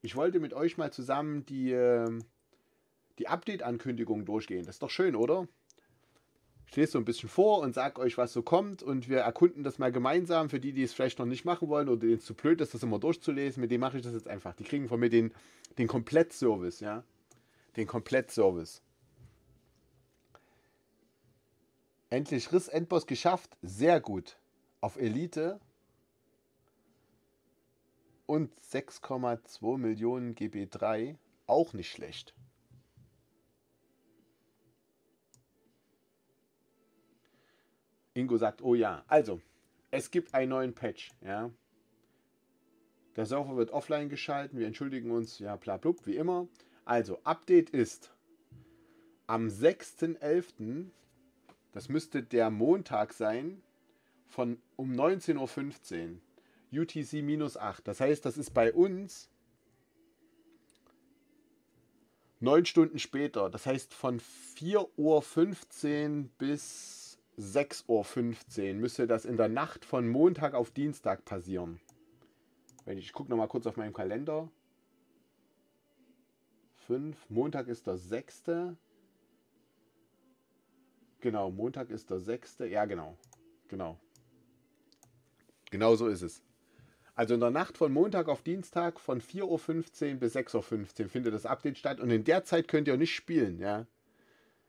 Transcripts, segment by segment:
Ich wollte mit euch mal zusammen die, ähm, die Update-Ankündigung durchgehen. Das ist doch schön, oder? Ich lese so ein bisschen vor und sage euch, was so kommt und wir erkunden das mal gemeinsam für die, die es vielleicht noch nicht machen wollen oder denen es zu blöd ist, das immer durchzulesen. Mit denen mache ich das jetzt einfach. Die kriegen von mir den, den Komplettservice, ja? Den Komplettservice. Endlich Riss Endboss geschafft. Sehr gut. Auf Elite und 6,2 Millionen GB3. Auch nicht schlecht. Ingo sagt, oh ja, also, es gibt einen neuen Patch, ja. Der Server wird offline geschalten, wir entschuldigen uns, ja, bla, bla, wie immer. Also, Update ist am 6.11., das müsste der Montag sein, von um 19.15 Uhr. UTC minus 8. Das heißt, das ist bei uns neun Stunden später. Das heißt, von 4.15 Uhr bis 6.15 Uhr müsste das in der Nacht von Montag auf Dienstag passieren. Wenn ich, gucke nochmal kurz auf meinen Kalender. 5. Montag ist der 6. Genau, Montag ist der 6. Ja, genau. Genau. Genau so ist es. Also in der Nacht von Montag auf Dienstag von 4.15 Uhr bis 6.15 Uhr findet das Update statt. Und in der Zeit könnt ihr auch nicht spielen, ja.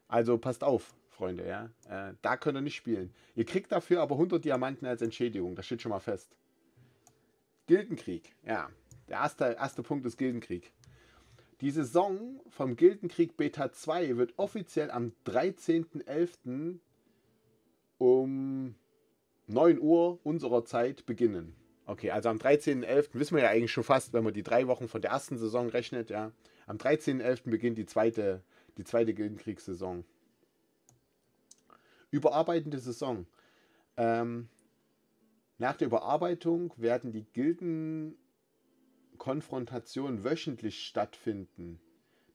Also passt auf, Freunde, ja. Äh, da könnt ihr nicht spielen. Ihr kriegt dafür aber 100 Diamanten als Entschädigung. Das steht schon mal fest. Gildenkrieg, ja. Der erste, erste Punkt ist Gildenkrieg. Die Saison vom Gildenkrieg Beta 2 wird offiziell am 13.11. um 9 Uhr unserer Zeit beginnen. Okay, also am 13.11. wissen wir ja eigentlich schon fast, wenn man die drei Wochen von der ersten Saison rechnet, ja. Am 13.11. beginnt die zweite, die zweite Gildenkriegssaison. Überarbeitende Saison. Ähm, nach der Überarbeitung werden die Gildenkonfrontationen wöchentlich stattfinden.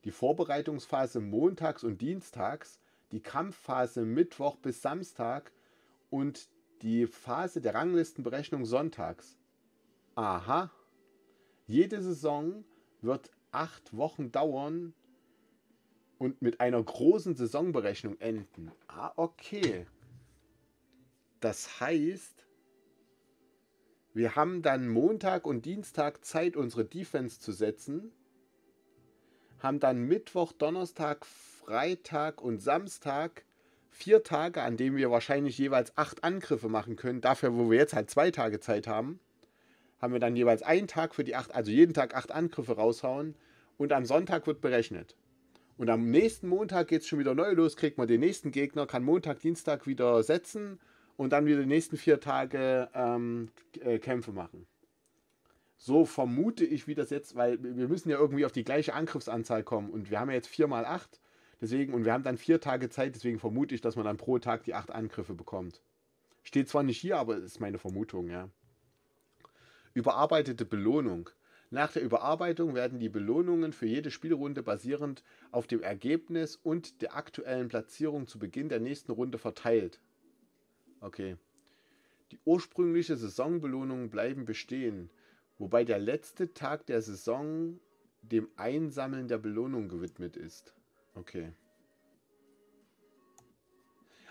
Die Vorbereitungsphase montags und dienstags, die Kampfphase Mittwoch bis Samstag und die Phase der Ranglistenberechnung sonntags aha, jede Saison wird acht Wochen dauern und mit einer großen Saisonberechnung enden. Ah, okay. Das heißt, wir haben dann Montag und Dienstag Zeit, unsere Defense zu setzen. Haben dann Mittwoch, Donnerstag, Freitag und Samstag vier Tage, an denen wir wahrscheinlich jeweils acht Angriffe machen können. Dafür, wo wir jetzt halt zwei Tage Zeit haben haben wir dann jeweils einen Tag für die acht, also jeden Tag acht Angriffe raushauen und am Sonntag wird berechnet. Und am nächsten Montag geht es schon wieder neu los, kriegt man den nächsten Gegner, kann Montag, Dienstag wieder setzen und dann wieder die nächsten vier Tage ähm, äh, Kämpfe machen. So vermute ich, wie das jetzt, weil wir müssen ja irgendwie auf die gleiche Angriffsanzahl kommen und wir haben ja jetzt 4 mal 8, deswegen, und wir haben dann vier Tage Zeit, deswegen vermute ich, dass man dann pro Tag die acht Angriffe bekommt. Steht zwar nicht hier, aber es ist meine Vermutung, ja. Überarbeitete Belohnung. Nach der Überarbeitung werden die Belohnungen für jede Spielrunde basierend auf dem Ergebnis und der aktuellen Platzierung zu Beginn der nächsten Runde verteilt. Okay. Die ursprüngliche Saisonbelohnungen bleiben bestehen, wobei der letzte Tag der Saison dem Einsammeln der Belohnung gewidmet ist. Okay.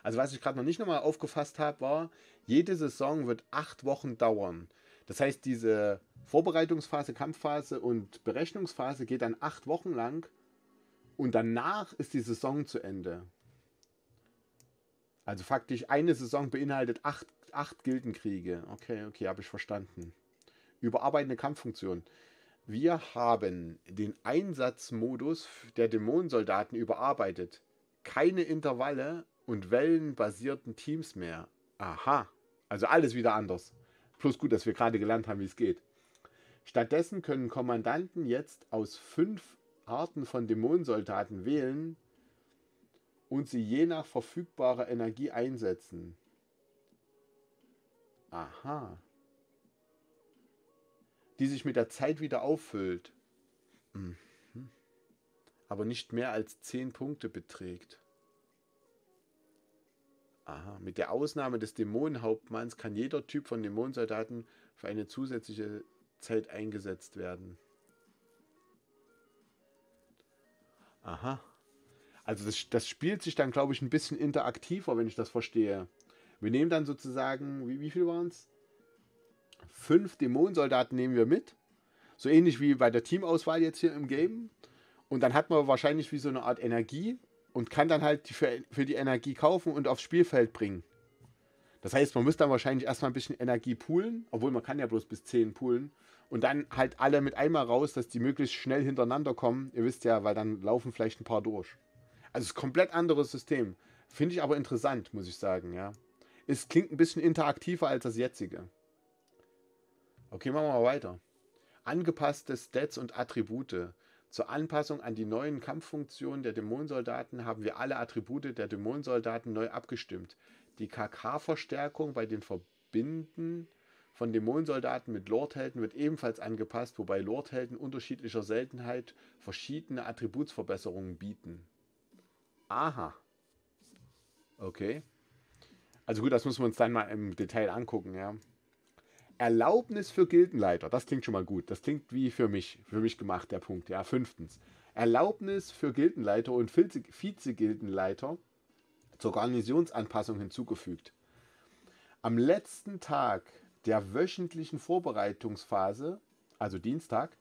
Also was ich gerade noch nicht nochmal aufgefasst habe, war, jede Saison wird acht Wochen dauern. Das heißt, diese Vorbereitungsphase, Kampfphase und Berechnungsphase geht dann acht Wochen lang und danach ist die Saison zu Ende. Also faktisch eine Saison beinhaltet acht, acht Gildenkriege. Okay, okay, habe ich verstanden. Überarbeitende Kampffunktion. Wir haben den Einsatzmodus der Dämonensoldaten überarbeitet. Keine Intervalle und wellenbasierten Teams mehr. Aha. Also alles wieder anders. Plus gut, dass wir gerade gelernt haben, wie es geht. Stattdessen können Kommandanten jetzt aus fünf Arten von Dämonensoldaten wählen und sie je nach verfügbarer Energie einsetzen. Aha. Die sich mit der Zeit wieder auffüllt. Mhm. Aber nicht mehr als zehn Punkte beträgt. Aha, mit der Ausnahme des Dämonenhauptmanns kann jeder Typ von Dämonensoldaten für eine zusätzliche Zeit eingesetzt werden. Aha. Also das, das spielt sich dann, glaube ich, ein bisschen interaktiver, wenn ich das verstehe. Wir nehmen dann sozusagen, wie, wie viel waren es? Fünf Dämonensoldaten nehmen wir mit. So ähnlich wie bei der Teamauswahl jetzt hier im Game. Und dann hat man wahrscheinlich wie so eine Art Energie, und kann dann halt für, für die Energie kaufen und aufs Spielfeld bringen. Das heißt, man muss dann wahrscheinlich erstmal ein bisschen Energie poolen, obwohl man kann ja bloß bis 10 poolen. Und dann halt alle mit einmal raus, dass die möglichst schnell hintereinander kommen. Ihr wisst ja, weil dann laufen vielleicht ein paar durch. Also es ist ein komplett anderes System. Finde ich aber interessant, muss ich sagen, ja. Es klingt ein bisschen interaktiver als das jetzige. Okay, machen wir mal weiter. Angepasste Stats und Attribute. Zur Anpassung an die neuen Kampffunktionen der Dämonensoldaten haben wir alle Attribute der Dämonensoldaten neu abgestimmt. Die KK-Verstärkung bei den Verbinden von Dämonensoldaten mit Lordhelden wird ebenfalls angepasst, wobei Lordhelden unterschiedlicher Seltenheit verschiedene Attributsverbesserungen bieten. Aha. Okay. Also gut, das müssen wir uns dann mal im Detail angucken, ja. Erlaubnis für Gildenleiter, das klingt schon mal gut. Das klingt wie für mich, für mich gemacht, der Punkt. Ja, fünftens. Erlaubnis für Gildenleiter und Vize-Gildenleiter zur Garnisonsanpassung hinzugefügt. Am letzten Tag der wöchentlichen Vorbereitungsphase, also Dienstag,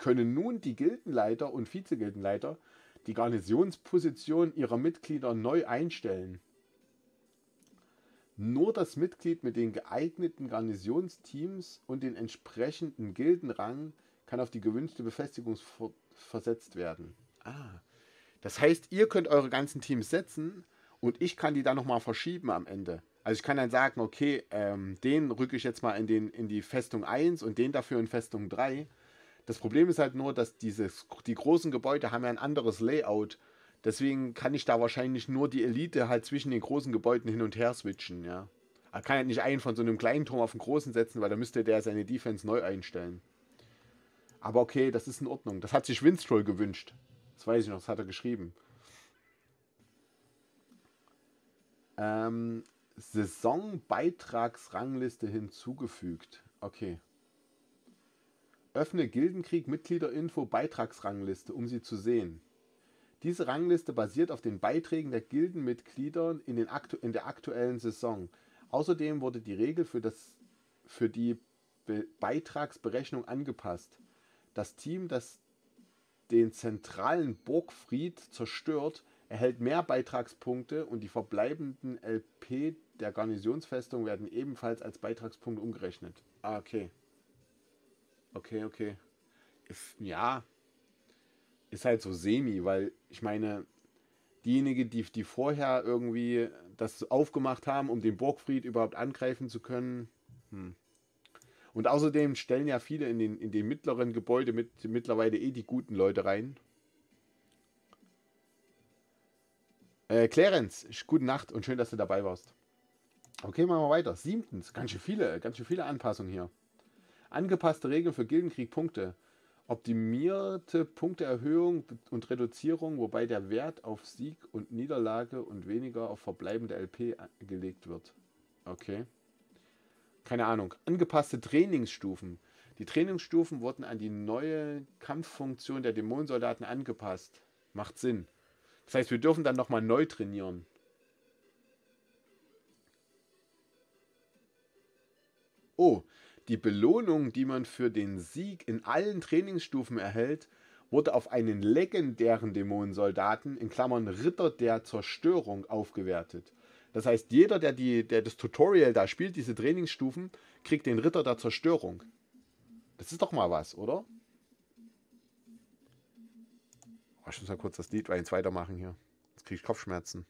können nun die Gildenleiter und Vizegildenleiter die Garnisonsposition ihrer Mitglieder neu einstellen. Nur das Mitglied mit den geeigneten Garnisonsteams und den entsprechenden Gildenrang kann auf die gewünschte Befestigung versetzt werden. Ah. Das heißt, ihr könnt eure ganzen Teams setzen und ich kann die dann nochmal verschieben am Ende. Also ich kann dann sagen, okay, ähm, den rücke ich jetzt mal in, den, in die Festung 1 und den dafür in Festung 3. Das Problem ist halt nur, dass dieses, die großen Gebäude haben ja ein anderes Layout Deswegen kann ich da wahrscheinlich nur die Elite halt zwischen den großen Gebäuden hin und her switchen, ja. Er kann ja halt nicht einen von so einem kleinen Turm auf den großen setzen, weil da müsste der seine Defense neu einstellen. Aber okay, das ist in Ordnung. Das hat sich Winstroll gewünscht. Das weiß ich noch, das hat er geschrieben. Ähm, Saisonbeitragsrangliste hinzugefügt. Okay. Öffne Gildenkrieg Mitgliederinfo Beitragsrangliste, um sie zu sehen. Diese Rangliste basiert auf den Beiträgen der Gildenmitglieder in, in, der aktuellen Saison. Außerdem wurde die Regel für, das, für die Be Beitragsberechnung angepasst. Das Team, das den zentralen Burgfried zerstört, erhält mehr Beitragspunkte und die verbleibenden LP der Garnisonsfestung werden ebenfalls als Beitragspunkte umgerechnet. Ah, okay. Okay, okay. Ja, ist halt so semi, weil ich meine, diejenigen, die, die vorher irgendwie das aufgemacht haben, um den Burgfried überhaupt angreifen zu können. Hm. Und außerdem stellen ja viele in den, in den mittleren Gebäude mit, mittlerweile eh die guten Leute rein. Äh, Clarence, gute Nacht und schön, dass du dabei warst. Okay, machen wir weiter. Siebtens, ganz schön viele, ganz schön viele Anpassungen hier. Angepasste Regeln für Gildenkrieg Punkte optimierte Punkteerhöhung und Reduzierung, wobei der Wert auf Sieg und Niederlage und weniger auf verbleibende LP gelegt wird. Okay. Keine Ahnung. Angepasste Trainingsstufen. Die Trainingsstufen wurden an die neue Kampffunktion der Dämonensoldaten angepasst. Macht Sinn. Das heißt, wir dürfen dann nochmal neu trainieren. Oh, die Belohnung, die man für den Sieg in allen Trainingsstufen erhält, wurde auf einen legendären Dämonensoldaten, in Klammern Ritter der Zerstörung, aufgewertet. Das heißt, jeder, der, die, der das Tutorial da spielt, diese Trainingsstufen, kriegt den Ritter der Zerstörung. Das ist doch mal was, oder? Oh, ich muss mal kurz das Lied weitermachen hier. Jetzt kriege ich Kopfschmerzen.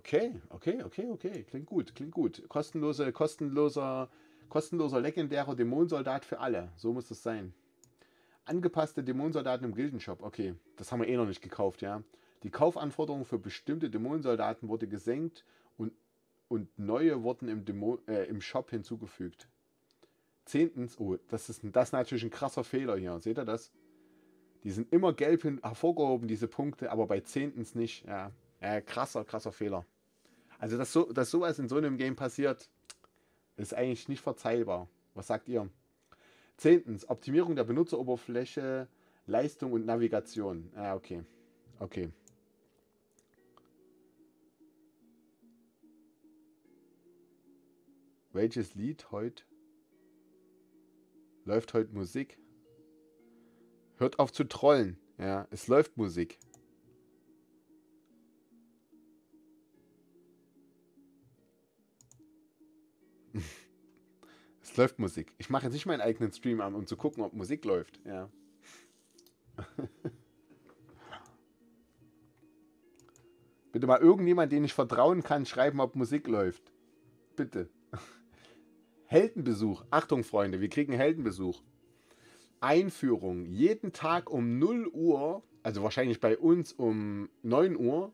Okay, okay, okay, okay. Klingt gut, klingt gut. Kostenlose, kostenloser, kostenloser legendärer Dämonensoldat für alle. So muss das sein. Angepasste Dämonensoldaten im Gildenshop. Okay, das haben wir eh noch nicht gekauft, ja. Die Kaufanforderung für bestimmte Dämonensoldaten wurde gesenkt und, und neue wurden im, Dämon, äh, im Shop hinzugefügt. Zehntens, oh, das ist, das ist natürlich ein krasser Fehler hier. Seht ihr das? Die sind immer gelb hervorgehoben, diese Punkte, aber bei zehntens nicht, ja. Äh, krasser, krasser Fehler. Also, dass, so, dass sowas in so einem Game passiert, ist eigentlich nicht verzeihbar. Was sagt ihr? Zehntens, Optimierung der Benutzeroberfläche, Leistung und Navigation. Ah, okay. Okay. Welches Lied heute? Läuft heute Musik? Hört auf zu trollen. Ja, es läuft Musik. läuft Musik. Ich mache jetzt nicht meinen eigenen Stream an, um zu gucken, ob Musik läuft. Ja. Bitte mal irgendjemand, den ich vertrauen kann, schreiben, ob Musik läuft. Bitte. Heldenbesuch. Achtung, Freunde, wir kriegen Heldenbesuch. Einführung. Jeden Tag um 0 Uhr, also wahrscheinlich bei uns um 9 Uhr,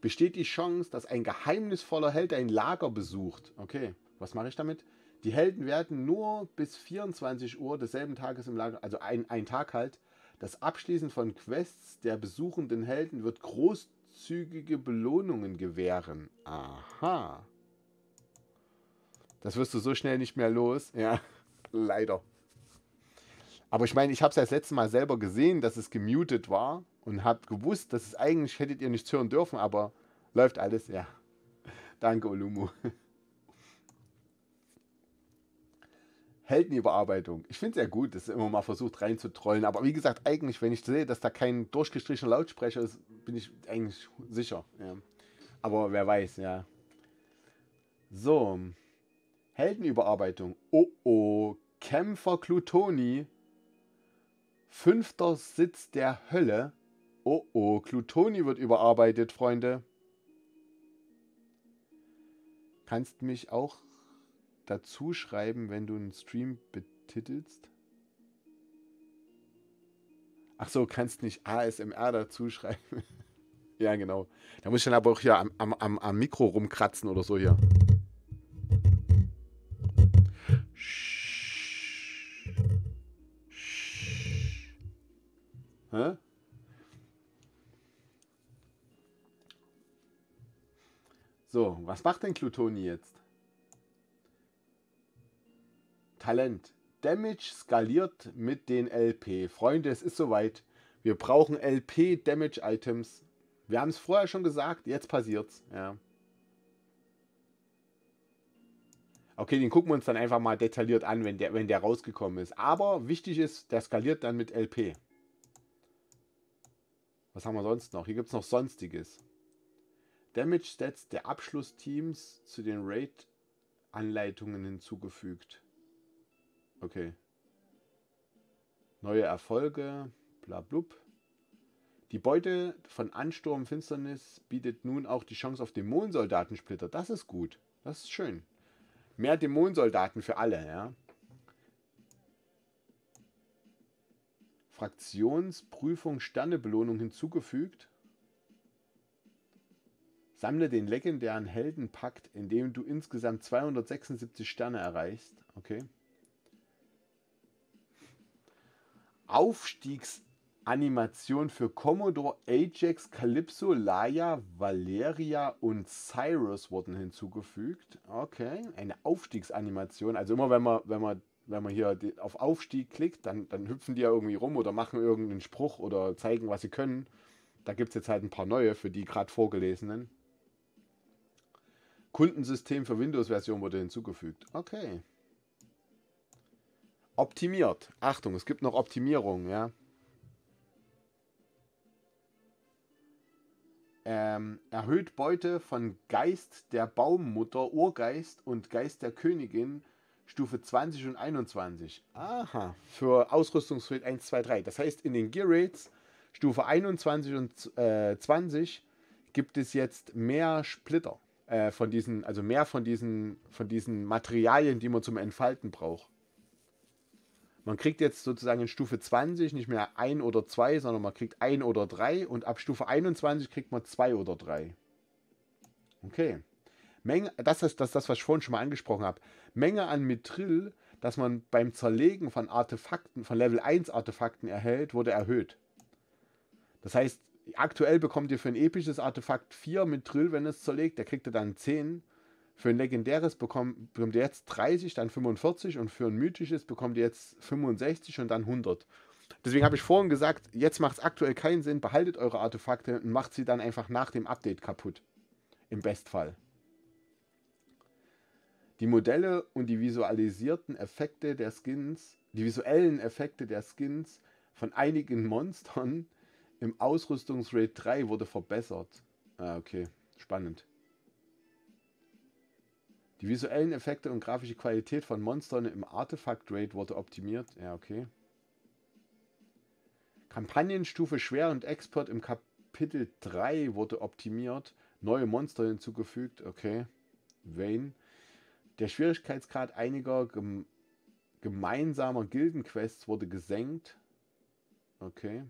besteht die Chance, dass ein geheimnisvoller Held ein Lager besucht. Okay, was mache ich damit? Die Helden werden nur bis 24 Uhr desselben Tages im Lager, also ein, ein Tag halt. Das Abschließen von Quests der besuchenden Helden wird großzügige Belohnungen gewähren. Aha. Das wirst du so schnell nicht mehr los. Ja, leider. Aber ich meine, ich habe es ja das letzte Mal selber gesehen, dass es gemutet war und habe gewusst, dass es eigentlich hättet ihr nichts hören dürfen, aber läuft alles, ja. Danke, Olumu. Heldenüberarbeitung. Ich finde es ja gut, dass immer mal versucht reinzutrollen. Aber wie gesagt, eigentlich, wenn ich sehe, dass da kein durchgestrichener Lautsprecher ist, bin ich eigentlich sicher. Ja. Aber wer weiß, ja. So. Heldenüberarbeitung. Oh oh. Kämpfer Clutoni. Fünfter Sitz der Hölle. Oh oh. Clutoni wird überarbeitet, Freunde. Kannst mich auch dazu schreiben, wenn du einen Stream betitelst? Ach so, kannst nicht ASMR dazu schreiben. ja, genau. Da muss ich dann aber auch hier am, am, am Mikro rumkratzen oder so hier. Hä? So, was macht denn Clutoni jetzt? Talent. Damage skaliert mit den LP. Freunde, es ist soweit. Wir brauchen LP Damage Items. Wir haben es vorher schon gesagt, jetzt passiert's. Ja. Okay, den gucken wir uns dann einfach mal detailliert an, wenn der, wenn der rausgekommen ist. Aber wichtig ist, der skaliert dann mit LP. Was haben wir sonst noch? Hier gibt es noch Sonstiges. Damage Stats der Abschlussteams zu den Raid-Anleitungen hinzugefügt. Okay. Neue Erfolge, bla blub. Die Beute von Ansturm Finsternis bietet nun auch die Chance auf Dämonensoldatensplitter. Das ist gut. Das ist schön. Mehr Dämonensoldaten für alle, ja. Fraktionsprüfung Sternebelohnung hinzugefügt. Sammle den legendären Heldenpakt, indem du insgesamt 276 Sterne erreichst. Okay. Aufstiegsanimation für Commodore, Ajax, Calypso, Laia, Valeria und Cyrus wurden hinzugefügt. Okay, eine Aufstiegsanimation. Also immer wenn man, wenn man, wenn man hier auf Aufstieg klickt, dann, dann hüpfen die ja irgendwie rum oder machen irgendeinen Spruch oder zeigen, was sie können. Da gibt es jetzt halt ein paar neue für die gerade vorgelesenen. Kundensystem für Windows-Version wurde hinzugefügt. Okay optimiert. Achtung, es gibt noch Optimierungen, ja. Ähm, erhöht Beute von Geist der Baummutter, Urgeist und Geist der Königin, Stufe 20 und 21. Aha, für Ausrüstungsfeld 1, 2, 3. Das heißt, in den Gear Rates Stufe 21 und äh, 20 gibt es jetzt mehr Splitter äh, von diesen, also mehr von diesen, von diesen Materialien, die man zum Entfalten braucht. Man kriegt jetzt sozusagen in Stufe 20 nicht mehr ein oder zwei, sondern man kriegt ein oder drei und ab Stufe 21 kriegt man zwei oder drei. Okay. Menge, das ist das, das, was ich vorhin schon mal angesprochen habe. Menge an Mithril, das man beim Zerlegen von Artefakten, von Level 1 Artefakten erhält, wurde erhöht. Das heißt, aktuell bekommt ihr für ein episches Artefakt 4 Mithril, wenn es zerlegt, der kriegt ihr dann 10 für ein legendäres bekommt, bekommt ihr jetzt 30, dann 45 und für ein mythisches bekommt ihr jetzt 65 und dann 100. Deswegen habe ich vorhin gesagt, jetzt macht es aktuell keinen Sinn, behaltet eure Artefakte und macht sie dann einfach nach dem Update kaputt. Im Bestfall. Die Modelle und die visualisierten Effekte der Skins, die visuellen Effekte der Skins von einigen Monstern im Ausrüstungsrate 3 wurde verbessert. Ah, okay, spannend. Die visuellen Effekte und grafische Qualität von Monstern im Artefakt Raid wurde optimiert. Ja, okay. Kampagnenstufe Schwer und Expert im Kapitel 3 wurde optimiert. Neue Monster hinzugefügt. Okay. Vane. Der Schwierigkeitsgrad einiger gem gemeinsamer Gildenquests wurde gesenkt. Okay.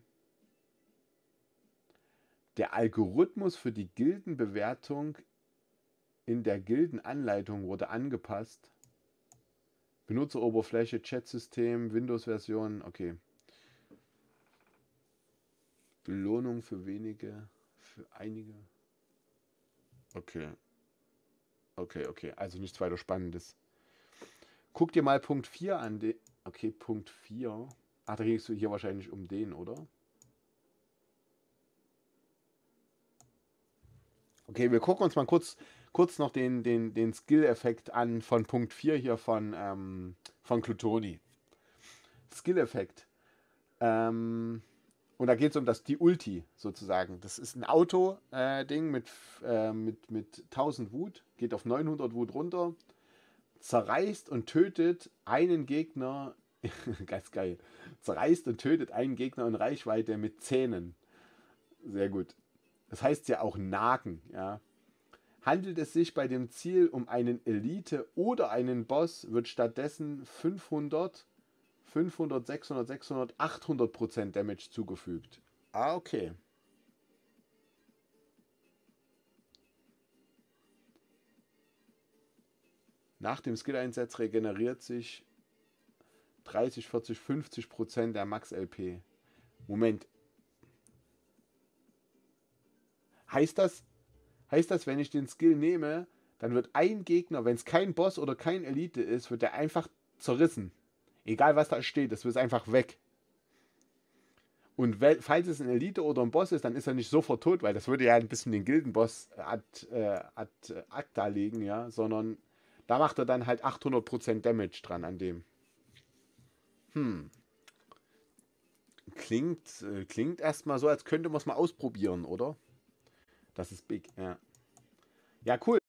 Der Algorithmus für die Gildenbewertung in der Gildenanleitung wurde angepasst. Benutzeroberfläche, Chatsystem, Windows-Version, okay. Belohnung für wenige, für einige. Okay. Okay, okay, also nichts weiter Spannendes. Guck dir mal Punkt 4 an. okay, Punkt 4. Ach, da ging du hier wahrscheinlich um den, oder? Okay, wir gucken uns mal kurz kurz noch den, den, den Skill-Effekt an von Punkt 4 hier von, ähm, von Clutoni. Skill-Effekt. Ähm, und da geht es um das, die Ulti sozusagen. Das ist ein Auto-Ding äh, mit, äh, mit, mit 1000 Wut, geht auf 900 Wut runter, zerreißt und tötet einen Gegner, ganz geil, zerreißt und tötet einen Gegner in Reichweite mit Zähnen. Sehr gut. Das heißt ja auch Nagen, ja. Handelt es sich bei dem Ziel um einen Elite oder einen Boss, wird stattdessen 500, 500, 600, 600, 800 Prozent Damage zugefügt. Ah, okay. Nach dem Skill-Einsatz regeneriert sich 30, 40, 50 Prozent der Max-LP. Moment. Heißt das, heißt das, wenn ich den Skill nehme, dann wird ein Gegner, wenn es kein Boss oder kein Elite ist, wird der einfach zerrissen. Egal was da steht, das wird einfach weg. Und falls es ein Elite oder ein Boss ist, dann ist er nicht sofort tot, weil das würde ja ein bisschen den Gildenboss äh, ad, äh, ad äh, acta legen, ja, sondern da macht er dann halt 800% Damage dran an dem. Hm. Klingt, äh, klingt erstmal so, als könnte man es mal ausprobieren, oder? Das ist big, ja. Ja, cool.